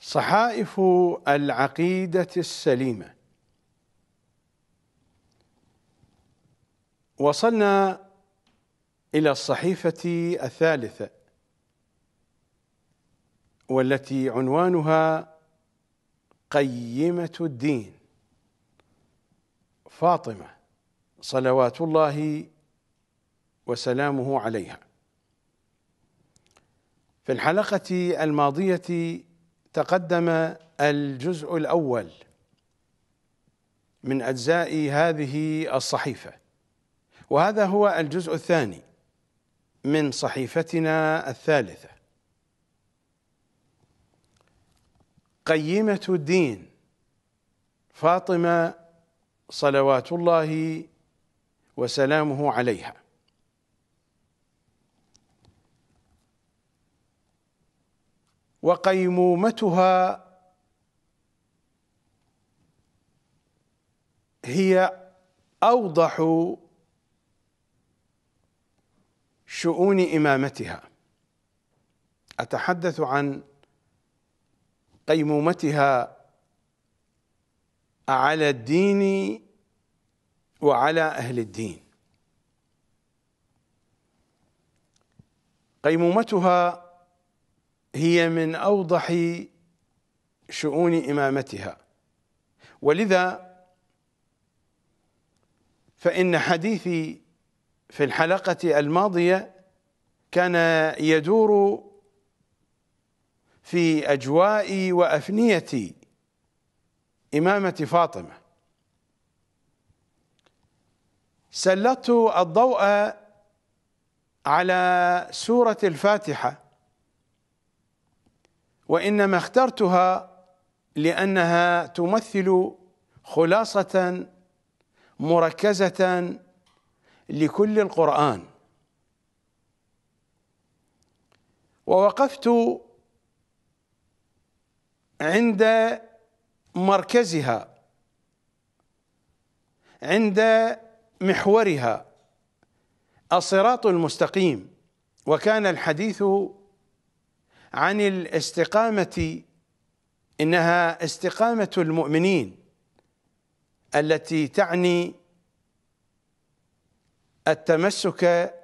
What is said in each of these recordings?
صحائف العقيدة السليمة وصلنا إلى الصحيفة الثالثة والتي عنوانها قيمة الدين فاطمة صلوات الله وسلامه عليها في الحلقة الماضية تقدم الجزء الاول من اجزاء هذه الصحيفه وهذا هو الجزء الثاني من صحيفتنا الثالثه قيمه الدين فاطمه صلوات الله وسلامه عليها وقيمومتها هي اوضح شؤون امامتها اتحدث عن قيمومتها على الدين وعلى اهل الدين قيمومتها هي من اوضح شؤون امامتها ولذا فان حديثي في الحلقه الماضيه كان يدور في اجواء وافنيه امامه فاطمه سلطت الضوء على سوره الفاتحه وانما اخترتها لانها تمثل خلاصه مركزه لكل القران ووقفت عند مركزها عند محورها الصراط المستقيم وكان الحديث عن الاستقامة إنها استقامة المؤمنين التي تعني التمسك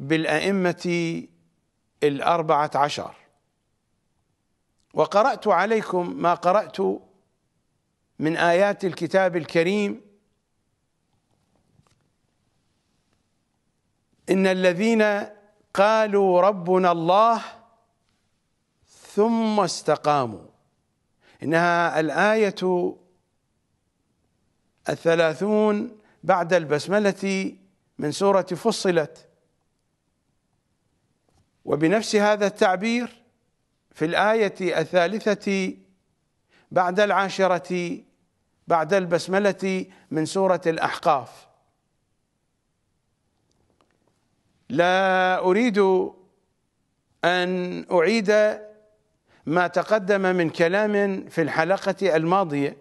بالأئمة الأربعة عشر وقرأت عليكم ما قرأت من آيات الكتاب الكريم إن الذين قالوا ربنا الله ثم استقاموا إنها الآية الثلاثون بعد البسملة من سورة فصلت وبنفس هذا التعبير في الآية الثالثة بعد العاشرة بعد البسملة من سورة الأحقاف لا أريد أن أعيد ما تقدم من كلام في الحلقة الماضية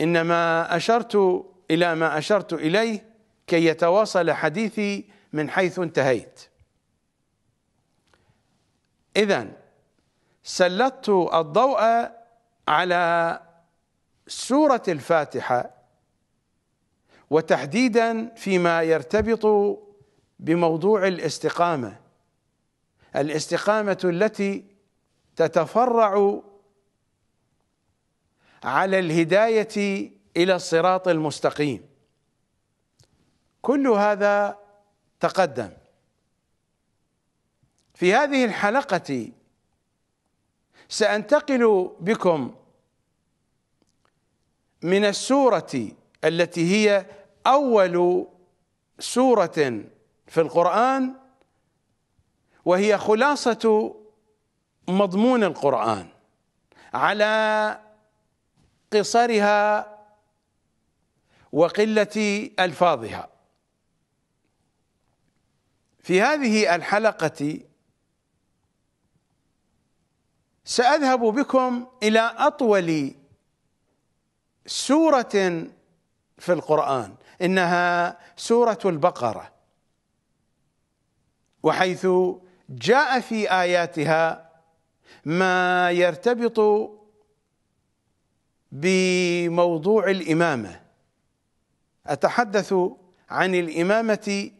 إنما أشرت إلى ما أشرت إليه كي يتواصل حديثي من حيث انتهيت إذا سلطت الضوء على سورة الفاتحة وتحديدا فيما يرتبط بموضوع الاستقامه الاستقامه التي تتفرع على الهدايه الى الصراط المستقيم كل هذا تقدم في هذه الحلقه سانتقل بكم من السوره التي هي اول سوره في القرآن وهي خلاصة مضمون القرآن على قصرها وقلة ألفاظها في هذه الحلقة سأذهب بكم إلى أطول سورة في القرآن إنها سورة البقرة وحيث جاء في اياتها ما يرتبط بموضوع الامامه اتحدث عن الامامه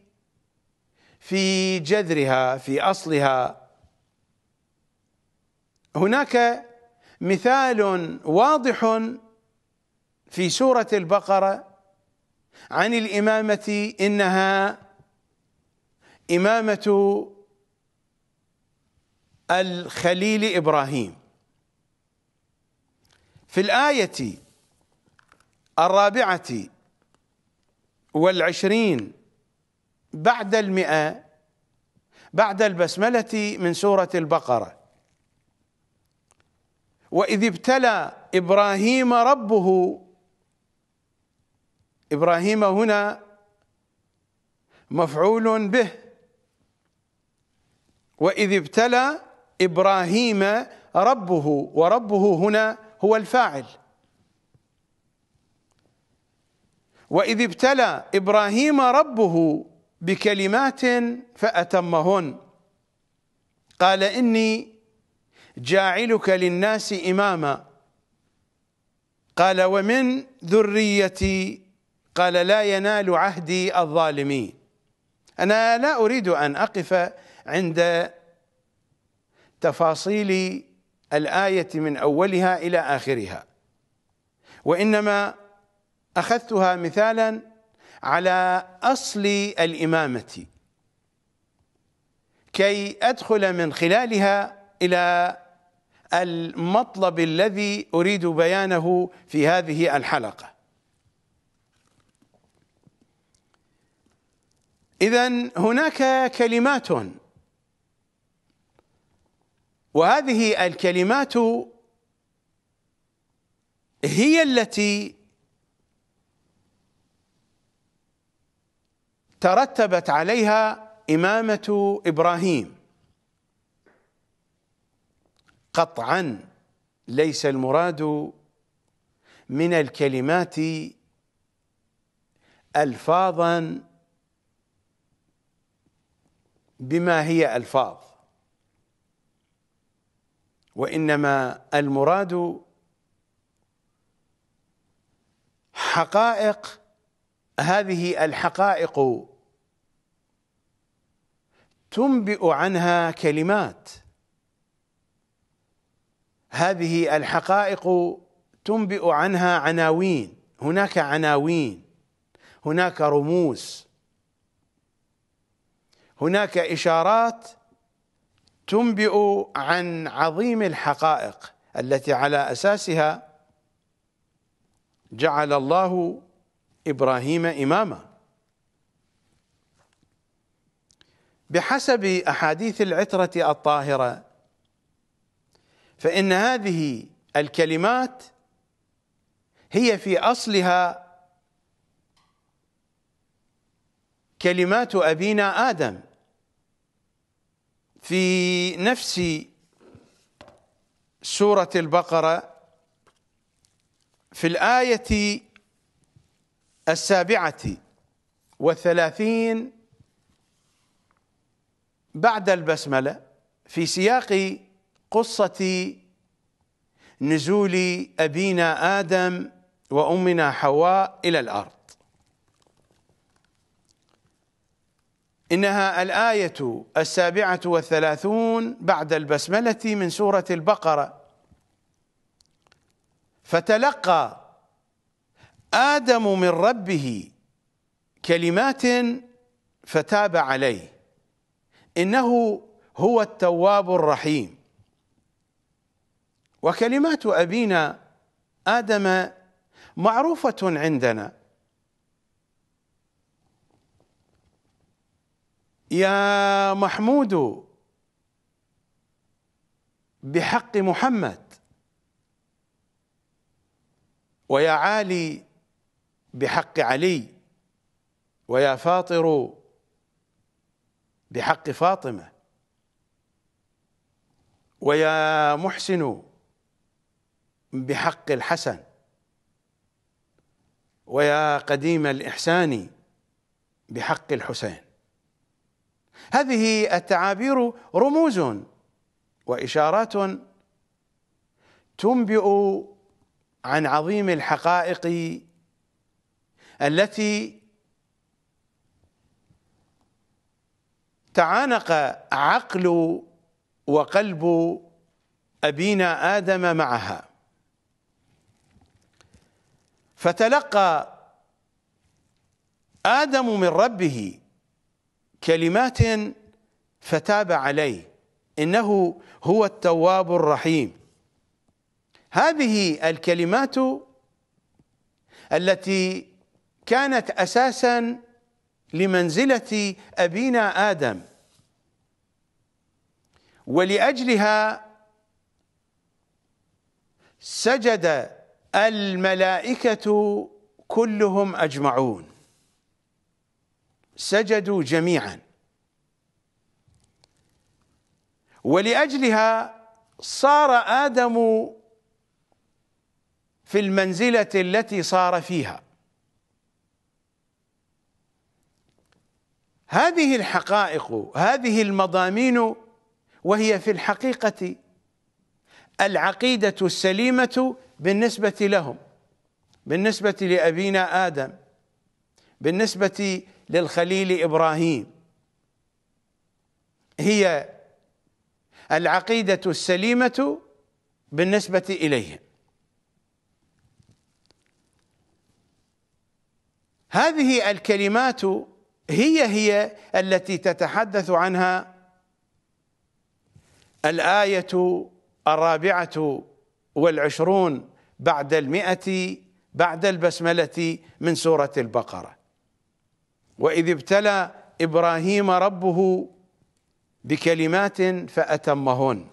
في جذرها في اصلها هناك مثال واضح في سوره البقره عن الامامه انها إمامة الخليل إبراهيم في الآية الرابعة والعشرين بعد المئة بعد البسملة من سورة البقرة وإذ ابتلى إبراهيم ربه إبراهيم هنا مفعول به وإذ ابتلى إبراهيم ربه وربه هنا هو الفاعل وإذ ابتلى إبراهيم ربه بكلمات فأتمهن قال إني جاعلك للناس إماما قال ومن ذريتي قال لا ينال عهدي الظالمين أنا لا أريد أن أقف عند تفاصيل الآية من أولها إلى آخرها وإنما أخذتها مثالا على أصل الإمامة كي أدخل من خلالها إلى المطلب الذي أريد بيانه في هذه الحلقة إذا هناك كلمات وهذه الكلمات هي التي ترتبت عليها إمامة إبراهيم قطعا ليس المراد من الكلمات الفاظا بما هي الفاظ وانما المراد حقائق هذه الحقائق تنبئ عنها كلمات هذه الحقائق تنبئ عنها عناوين هناك عناوين هناك رموز هناك اشارات تنبئ عن عظيم الحقائق التي على اساسها جعل الله ابراهيم اماما بحسب احاديث العتره الطاهره فان هذه الكلمات هي في اصلها كلمات ابينا ادم في نفس سورة البقرة في الآية السابعة والثلاثين بعد البسملة في سياق قصة نزول أبينا آدم وأمنا حواء إلى الأرض إنها الآية السابعة والثلاثون بعد البسملة من سورة البقرة فتلقى آدم من ربه كلمات فتاب عليه إنه هو التواب الرحيم وكلمات أبينا آدم معروفة عندنا يا محمود بحق محمد ويا عالي بحق علي ويا فاطر بحق فاطمه ويا محسن بحق الحسن ويا قديم الاحسان بحق الحسين هذه التعابير رموز واشارات تنبئ عن عظيم الحقائق التي تعانق عقل وقلب ابينا ادم معها فتلقى ادم من ربه كلمات فتاب عليه انه هو التواب الرحيم هذه الكلمات التي كانت اساسا لمنزله ابينا ادم ولاجلها سجد الملائكه كلهم اجمعون سجدوا جميعا ولاجلها صار ادم في المنزله التي صار فيها هذه الحقائق هذه المضامين وهي في الحقيقه العقيده السليمه بالنسبه لهم بالنسبه لابينا ادم بالنسبه للخليل ابراهيم هي العقيده السليمه بالنسبه اليهم هذه الكلمات هي هي التي تتحدث عنها الايه الرابعه والعشرون بعد المئه بعد البسمله من سوره البقره واذ ابتلى ابراهيم ربه بكلمات فاتمهن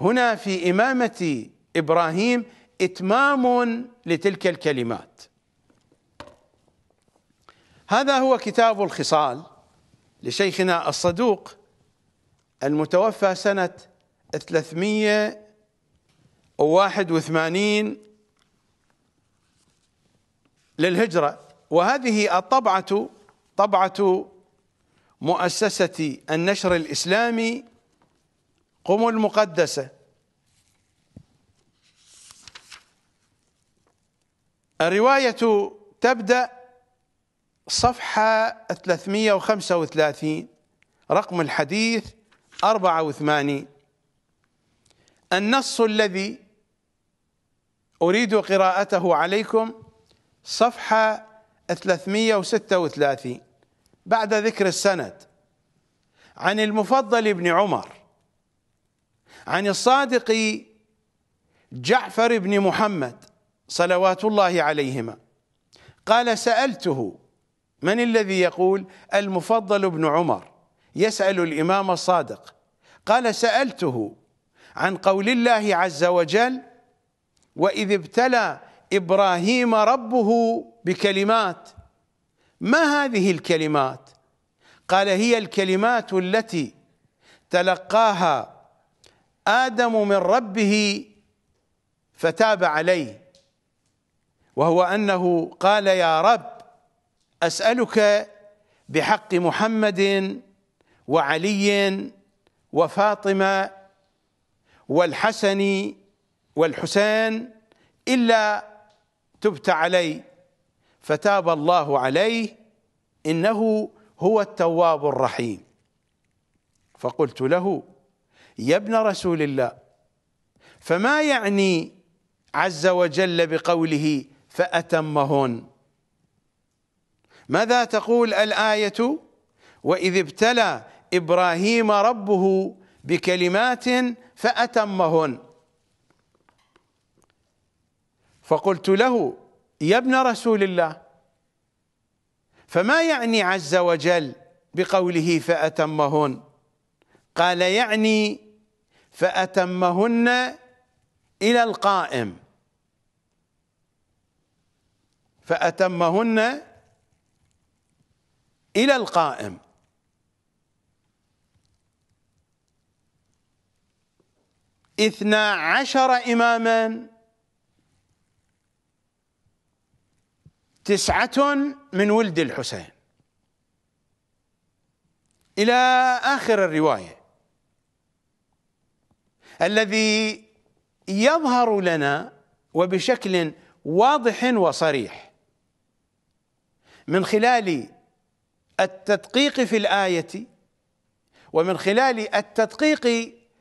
هنا في امامه ابراهيم اتمام لتلك الكلمات هذا هو كتاب الخصال لشيخنا الصدوق المتوفى سنة 381 للهجرة وهذه الطبعة طبعة مؤسسة النشر الإسلامي قم المقدسة الرواية تبدأ صفحة 335 رقم الحديث 84 النص الذي أريد قراءته عليكم صفحة 336 بعد ذكر السند عن المفضل بن عمر عن الصادق جعفر بن محمد صلوات الله عليهما قال سألته من الذي يقول المفضل بن عمر يسأل الإمام الصادق قال سألته عن قول الله عز وجل وإذ ابتلى ابراهيم ربه بكلمات ما هذه الكلمات قال هي الكلمات التي تلقاها ادم من ربه فتاب عليه وهو انه قال يا رب اسالك بحق محمد وعلي وفاطمه والحسن والحسين الا تبت علي فتاب الله عليه انه هو التواب الرحيم فقلت له يا ابن رسول الله فما يعني عز وجل بقوله فاتمهن ماذا تقول الايه واذ ابتلى ابراهيم ربه بكلمات فاتمهن فقلت له يا ابن رسول الله فما يعني عز وجل بقوله فأتمهن قال يعني فأتمهن إلى القائم فأتمهن إلى القائم اثنا عشر إماماً تسعة من ولد الحسين إلى آخر الرواية الذي يظهر لنا وبشكل واضح وصريح من خلال التدقيق في الآية ومن خلال التدقيق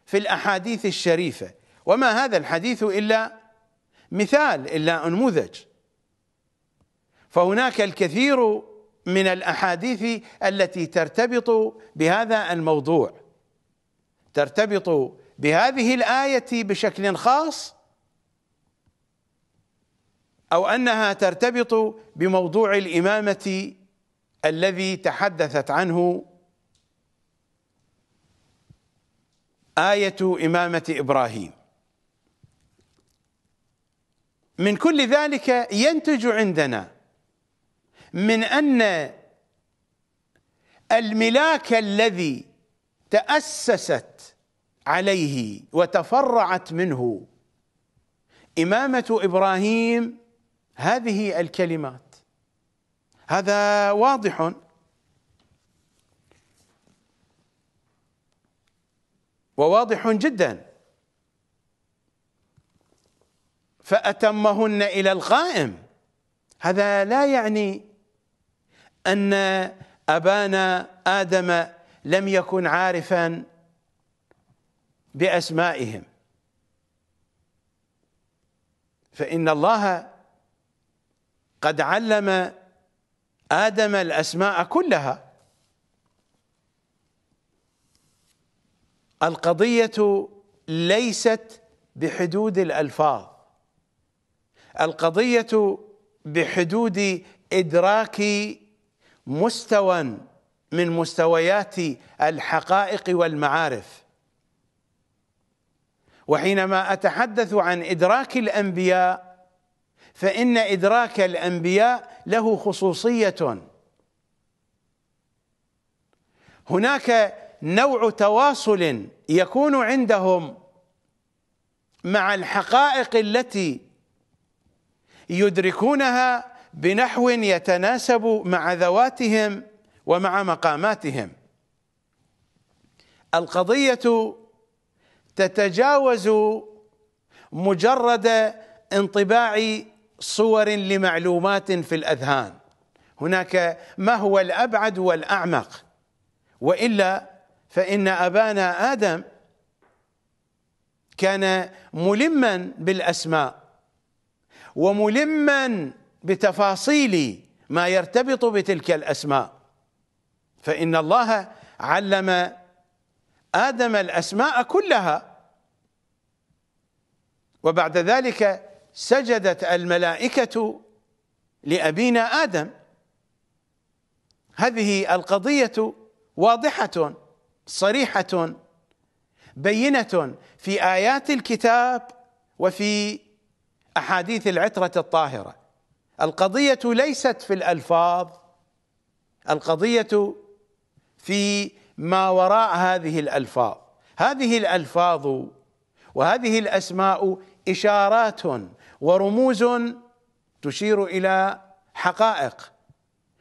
في الأحاديث الشريفة وما هذا الحديث إلا مثال إلا أنموذج فهناك الكثير من الاحاديث التي ترتبط بهذا الموضوع ترتبط بهذه الايه بشكل خاص او انها ترتبط بموضوع الامامه الذي تحدثت عنه ايه امامه ابراهيم من كل ذلك ينتج عندنا من أن الملاك الذي تأسست عليه وتفرعت منه إمامة إبراهيم هذه الكلمات هذا واضح وواضح جدا فأتمهن إلى القائم هذا لا يعني أن أبانا آدم لم يكن عارفا بأسمائهم فإن الله قد علم آدم الأسماء كلها القضية ليست بحدود الألفاظ القضية بحدود إدراك مستوى من مستويات الحقائق والمعارف وحينما اتحدث عن ادراك الانبياء فان ادراك الانبياء له خصوصيه هناك نوع تواصل يكون عندهم مع الحقائق التي يدركونها بنحو يتناسب مع ذواتهم ومع مقاماتهم القضيه تتجاوز مجرد انطباع صور لمعلومات في الاذهان هناك ما هو الابعد والاعمق والا فان ابانا ادم كان ملما بالاسماء وملما بتفاصيل ما يرتبط بتلك الاسماء فان الله علم ادم الاسماء كلها وبعد ذلك سجدت الملائكه لابينا ادم هذه القضيه واضحه صريحه بينه في ايات الكتاب وفي احاديث العتره الطاهره القضية ليست في الألفاظ القضية في ما وراء هذه الألفاظ هذه الألفاظ وهذه الأسماء إشارات ورموز تشير إلى حقائق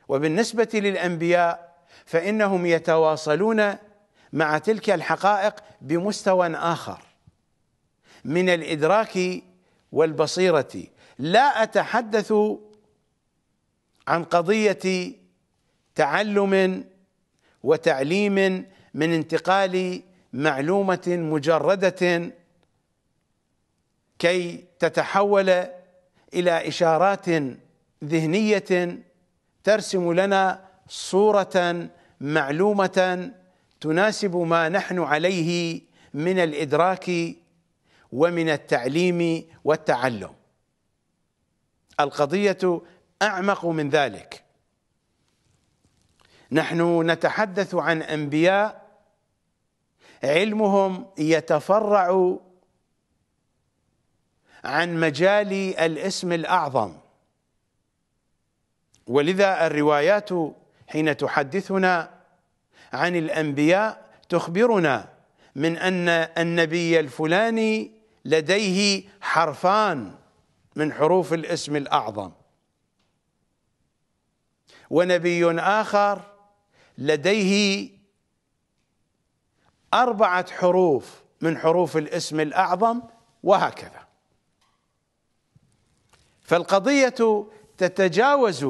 وبالنسبة للأنبياء فإنهم يتواصلون مع تلك الحقائق بمستوى آخر من الإدراك والبصيرة لا أتحدث عن قضية تعلم وتعليم من انتقال معلومة مجردة كي تتحول إلى إشارات ذهنية ترسم لنا صورة معلومة تناسب ما نحن عليه من الإدراك ومن التعليم والتعلم القضية أعمق من ذلك نحن نتحدث عن أنبياء علمهم يتفرع عن مجال الاسم الأعظم ولذا الروايات حين تحدثنا عن الأنبياء تخبرنا من أن النبي الفلاني لديه حرفان من حروف الاسم الأعظم ونبي آخر لديه أربعة حروف من حروف الاسم الأعظم وهكذا فالقضية تتجاوز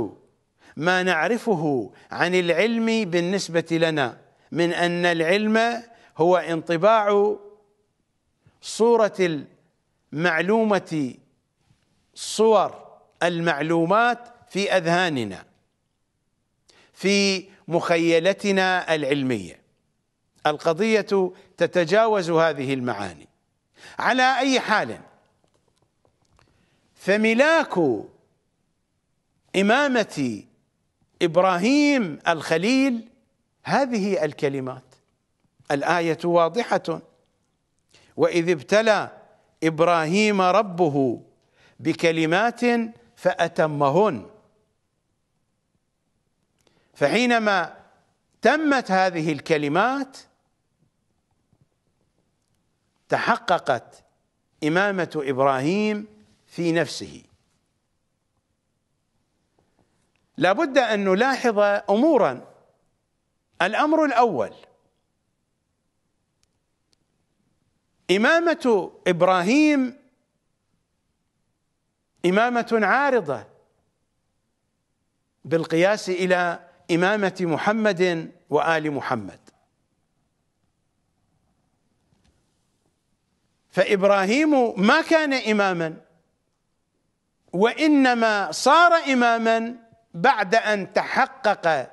ما نعرفه عن العلم بالنسبة لنا من أن العلم هو انطباع صورة المعلومة صور المعلومات في اذهاننا في مخيلتنا العلميه القضيه تتجاوز هذه المعاني على اي حال فملاك امامه ابراهيم الخليل هذه الكلمات الايه واضحه واذ ابتلى ابراهيم ربه بكلمات فأتمهن فحينما تمت هذه الكلمات تحققت إمامة إبراهيم في نفسه لا بد أن نلاحظ أمورا الأمر الأول إمامة إبراهيم إمامة عارضة بالقياس إلى إمامة محمد وآل محمد فإبراهيم ما كان إماما وإنما صار إماما بعد أن تحقق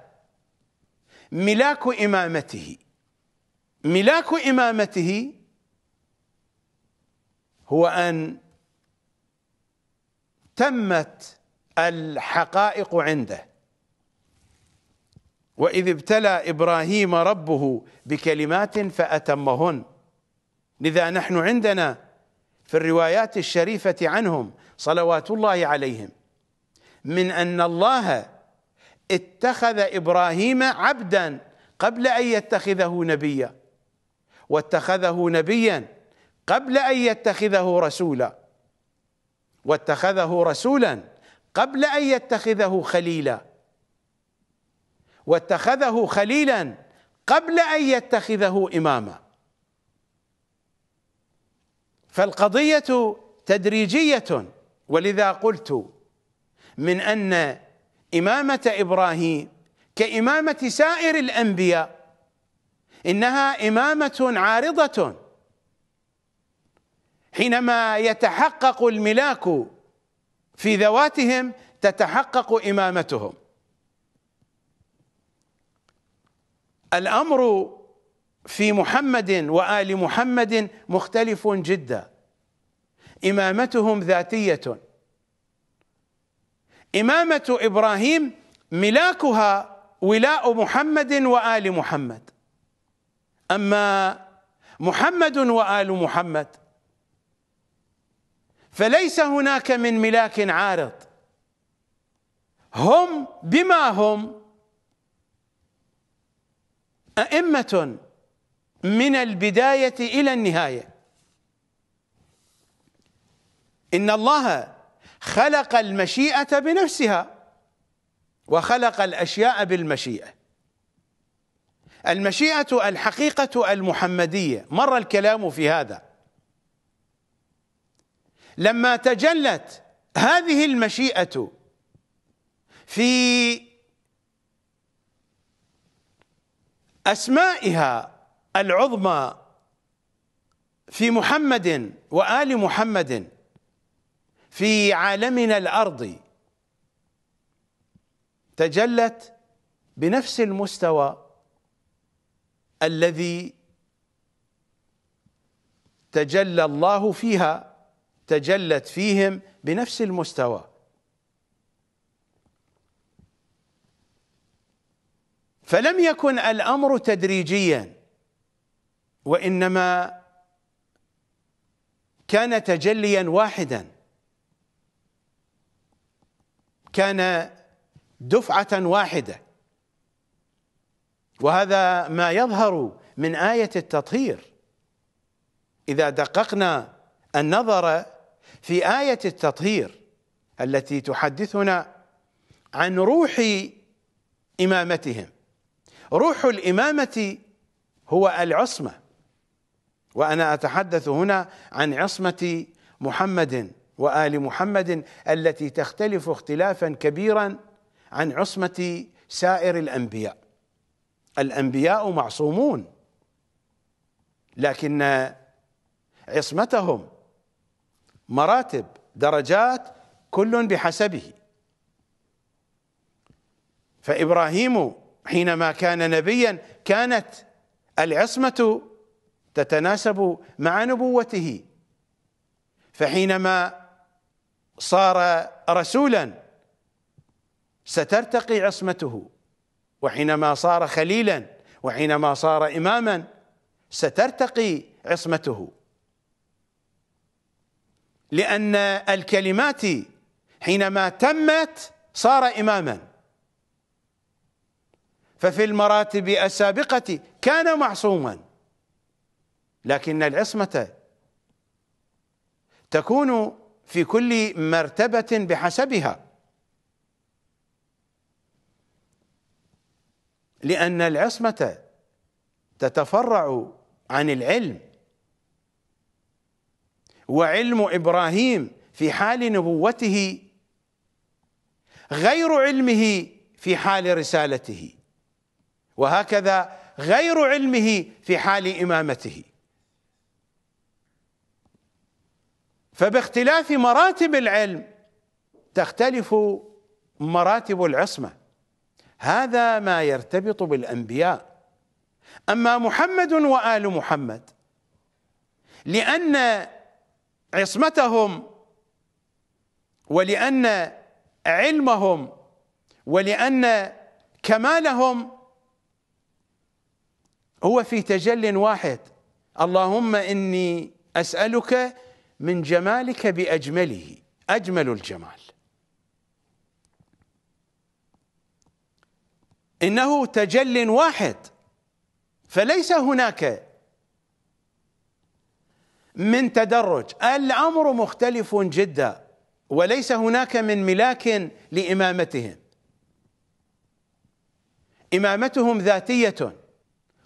ملاك إمامته ملاك إمامته هو أن تمت الحقائق عنده واذ ابتلى ابراهيم ربه بكلمات فاتمهن لذا نحن عندنا في الروايات الشريفه عنهم صلوات الله عليهم من ان الله اتخذ ابراهيم عبدا قبل ان يتخذه نبيا واتخذه نبيا قبل ان يتخذه رسولا واتخذه رسولا قبل ان يتخذه خليلا واتخذه خليلا قبل ان يتخذه اماما فالقضيه تدريجيه ولذا قلت من ان امامه ابراهيم كامامه سائر الانبياء انها امامه عارضه حينما يتحقق الملاك في ذواتهم تتحقق إمامتهم الأمر في محمد وآل محمد مختلف جدا إمامتهم ذاتية إمامة إبراهيم ملاكها ولاء محمد وآل محمد أما محمد وآل محمد فليس هناك من ملاك عارض هم بما هم أئمة من البداية إلى النهاية إن الله خلق المشيئة بنفسها وخلق الأشياء بالمشيئة المشيئة الحقيقة المحمدية مر الكلام في هذا لما تجلت هذه المشيئة في أسمائها العظمى في محمد وآل محمد في عالمنا الأرضي تجلت بنفس المستوى الذي تجلى الله فيها تجلت فيهم بنفس المستوى فلم يكن الامر تدريجيا وانما كان تجليا واحدا كان دفعه واحده وهذا ما يظهر من ايه التطهير اذا دققنا النظر في آية التطهير التي تحدثنا عن روح إمامتهم روح الإمامة هو العصمة وأنا أتحدث هنا عن عصمة محمد وآل محمد التي تختلف اختلافا كبيرا عن عصمة سائر الأنبياء الأنبياء معصومون لكن عصمتهم مراتب درجات كل بحسبه فابراهيم حينما كان نبيا كانت العصمه تتناسب مع نبوته فحينما صار رسولا سترتقي عصمته وحينما صار خليلا وحينما صار اماما سترتقي عصمته لأن الكلمات حينما تمت صار إماما ففي المراتب السابقة كان معصوما لكن العصمة تكون في كل مرتبة بحسبها لأن العصمة تتفرع عن العلم وعلم ابراهيم في حال نبوته غير علمه في حال رسالته وهكذا غير علمه في حال امامته فباختلاف مراتب العلم تختلف مراتب العصمه هذا ما يرتبط بالانبياء اما محمد وال محمد لان عصمتهم ولأن علمهم ولأن كمالهم هو في تجل واحد اللهم إني أسألك من جمالك بأجمله أجمل الجمال إنه تجل واحد فليس هناك من تدرج الامر مختلف جدا وليس هناك من ملاك لامامتهم امامتهم ذاتيه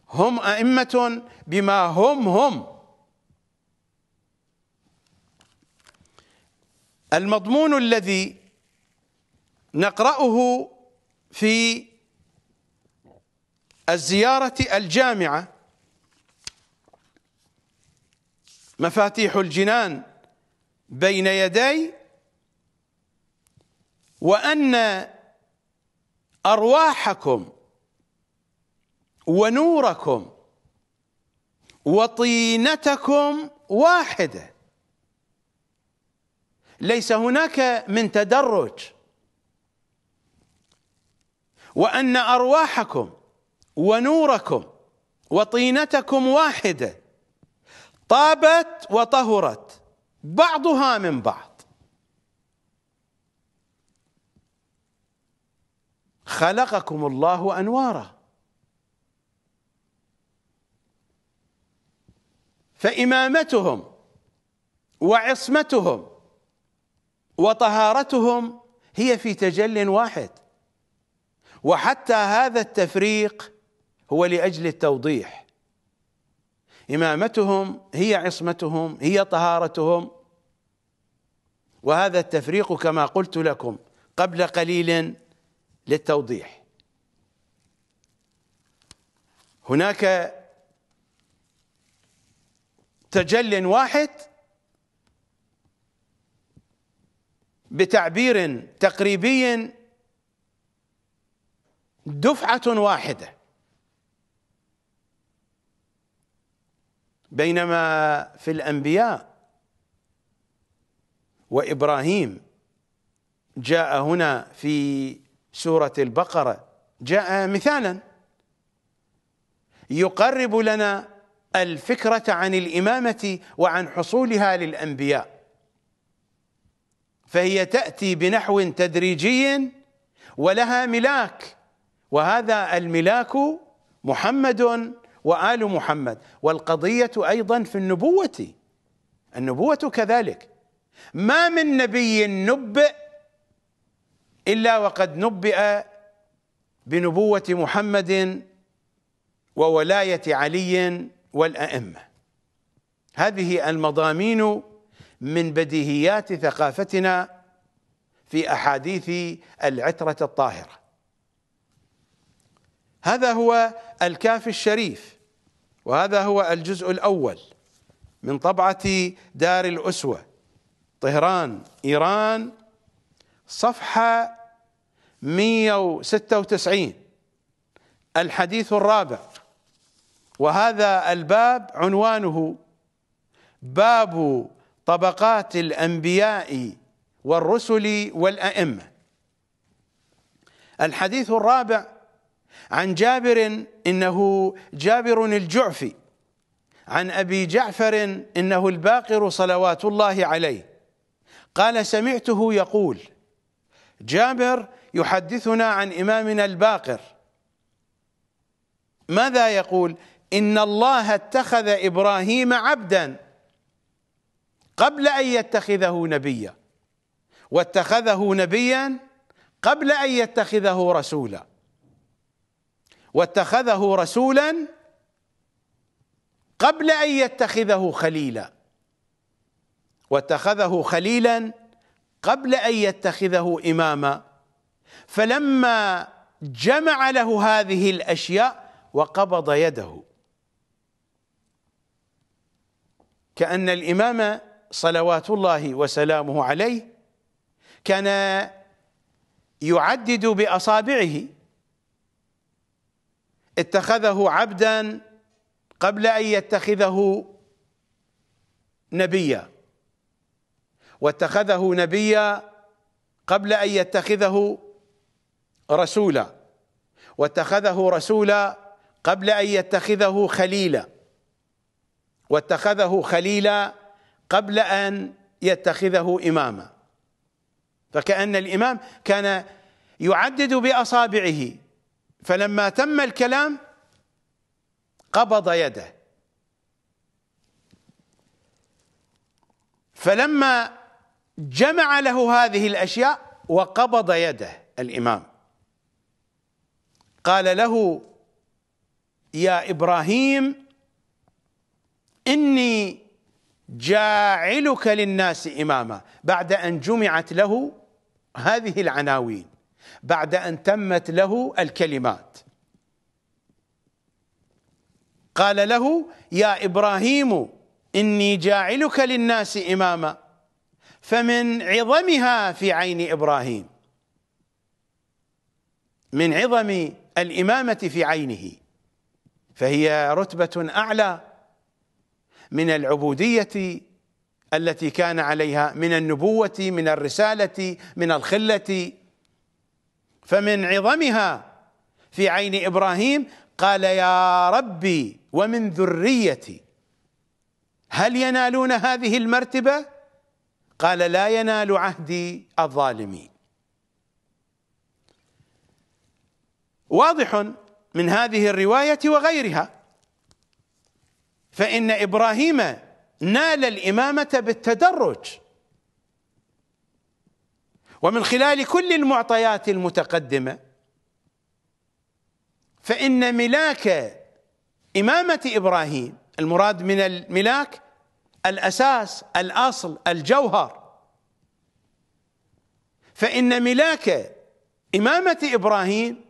هم ائمه بما هم هم المضمون الذي نقراه في الزياره الجامعه مفاتيح الجنان بين يدي وأن أرواحكم ونوركم وطينتكم واحده ليس هناك من تدرج وان ارواحكم ونوركم وطينتكم واحده طابت وطهرت بعضها من بعض خلقكم الله انوارا فامامتهم وعصمتهم وطهارتهم هي في تجل واحد وحتى هذا التفريق هو لاجل التوضيح إمامتهم هي عصمتهم هي طهارتهم وهذا التفريق كما قلت لكم قبل قليل للتوضيح هناك تجل واحد بتعبير تقريبي دفعة واحدة بينما في الانبياء وابراهيم جاء هنا في سوره البقره جاء مثالا يقرب لنا الفكره عن الامامه وعن حصولها للانبياء فهي تاتي بنحو تدريجي ولها ملاك وهذا الملاك محمد وآل محمد والقضية أيضا في النبوة النبوة كذلك ما من نبي نبئ إلا وقد نبئ بنبوة محمد وولاية علي والأئمة هذه المضامين من بديهيات ثقافتنا في أحاديث العترة الطاهرة هذا هو الكافي الشريف وهذا هو الجزء الأول من طبعة دار الأسوة طهران إيران صفحة 196 الحديث الرابع وهذا الباب عنوانه باب طبقات الأنبياء والرسل والأئمة الحديث الرابع عن جابر انه جابر الجعفي عن ابي جعفر انه الباقر صلوات الله عليه قال سمعته يقول جابر يحدثنا عن امامنا الباقر ماذا يقول ان الله اتخذ ابراهيم عبدا قبل ان يتخذه نبيا واتخذه نبيا قبل ان يتخذه رسولا واتخذه رسولا قبل ان يتخذه خليلا واتخذه خليلا قبل ان يتخذه اماما فلما جمع له هذه الاشياء وقبض يده كان الامام صلوات الله وسلامه عليه كان يعدد باصابعه اتخذه عبدا قبل ان يتخذه نبيا واتخذه نبيا قبل ان يتخذه رسولا واتخذه رسولا قبل ان يتخذه خليلا واتخذه خليلا قبل ان يتخذه اماما فكان الامام كان يعدد باصابعه فلما تم الكلام قبض يده فلما جمع له هذه الاشياء وقبض يده الامام قال له يا ابراهيم اني جاعلك للناس اماما بعد ان جمعت له هذه العناوين بعد أن تمت له الكلمات قال له يا إبراهيم إني جاعلك للناس إماما فمن عظمها في عين إبراهيم من عظم الإمامة في عينه فهي رتبة أعلى من العبودية التي كان عليها من النبوة من الرسالة من الخلة فمن عظمها في عين ابراهيم قال يا ربي ومن ذريتي هل ينالون هذه المرتبه قال لا ينال عهدي الظالمين واضح من هذه الروايه وغيرها فان ابراهيم نال الامامه بالتدرج ومن خلال كل المعطيات المتقدمه فان ملاك امامه ابراهيم المراد من الملاك الاساس الاصل الجوهر فان ملاك امامه ابراهيم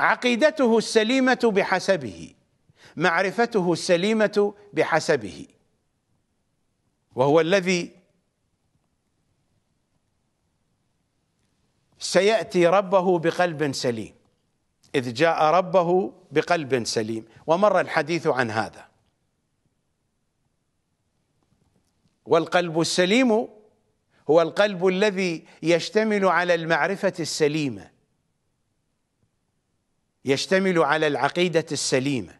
عقيدته السليمه بحسبه معرفته السليمه بحسبه وهو الذي سياتي ربه بقلب سليم اذ جاء ربه بقلب سليم ومر الحديث عن هذا والقلب السليم هو القلب الذي يشتمل على المعرفه السليمه يشتمل على العقيده السليمه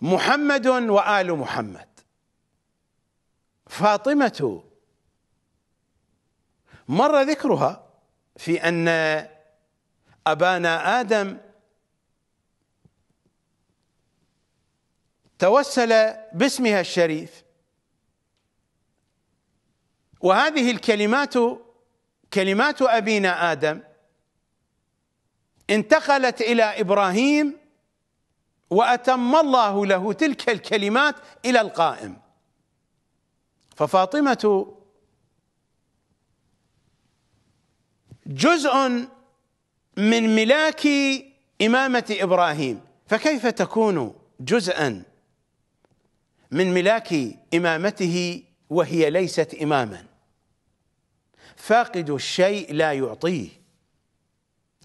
محمد وال محمد فاطمة مر ذكرها في أن أبانا آدم توسل باسمها الشريف وهذه الكلمات كلمات أبينا آدم انتقلت إلى إبراهيم وأتم الله له تلك الكلمات إلى القائم ففاطمه جزء من ملاك امامه ابراهيم فكيف تكون جزءا من ملاك امامته وهي ليست اماما فاقد الشيء لا يعطيه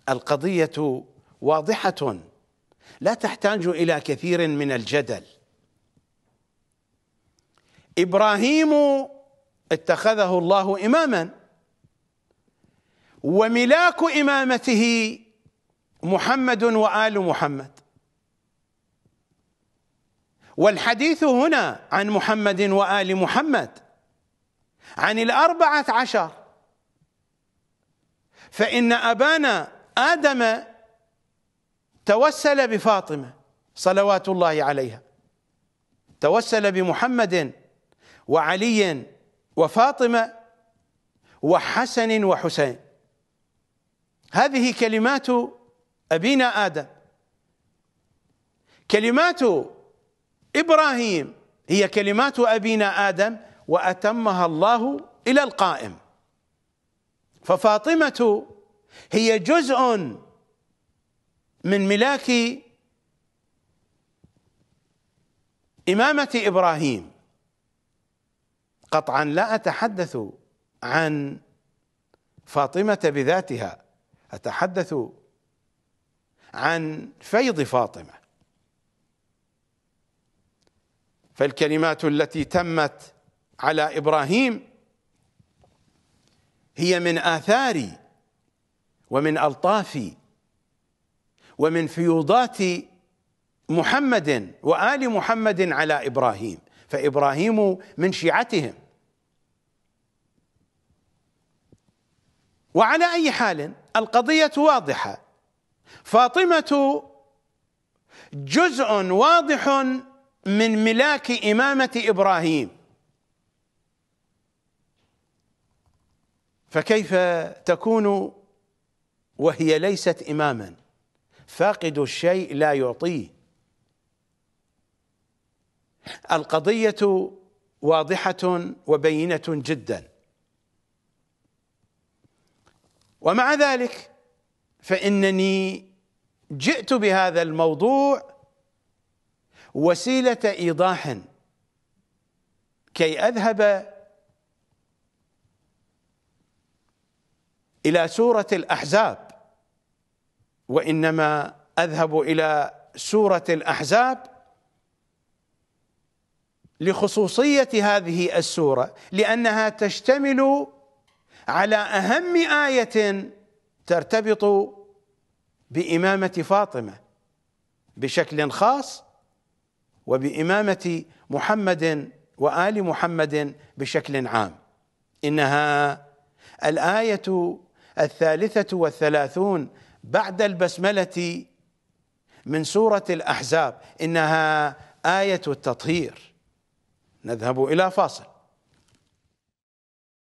القضيه واضحه لا تحتاج الى كثير من الجدل ابراهيم اتخذه الله اماما وملاك امامته محمد وال محمد والحديث هنا عن محمد وال محمد عن الاربعه عشر فان ابانا ادم توسل بفاطمه صلوات الله عليها توسل بمحمد وعلي وفاطمه وحسن وحسين هذه كلمات ابينا ادم كلمات ابراهيم هي كلمات ابينا ادم واتمها الله الى القائم ففاطمه هي جزء من ملاك امامه ابراهيم قطعا لا اتحدث عن فاطمه بذاتها اتحدث عن فيض فاطمه فالكلمات التي تمت على ابراهيم هي من اثاري ومن الطافي ومن فيوضات محمد وال محمد على ابراهيم فابراهيم من شيعتهم وعلى أي حال القضية واضحة فاطمة جزء واضح من ملاك إمامة إبراهيم فكيف تكون وهي ليست إماما فاقد الشيء لا يعطيه القضية واضحة وبينة جداً ومع ذلك فانني جئت بهذا الموضوع وسيله ايضاح كي اذهب الى سوره الاحزاب وانما اذهب الى سوره الاحزاب لخصوصيه هذه السوره لانها تشتمل على اهم ايه ترتبط بامامه فاطمه بشكل خاص وبامامه محمد وال محمد بشكل عام انها الايه الثالثه والثلاثون بعد البسمله من سوره الاحزاب انها ايه التطهير نذهب الى فاصل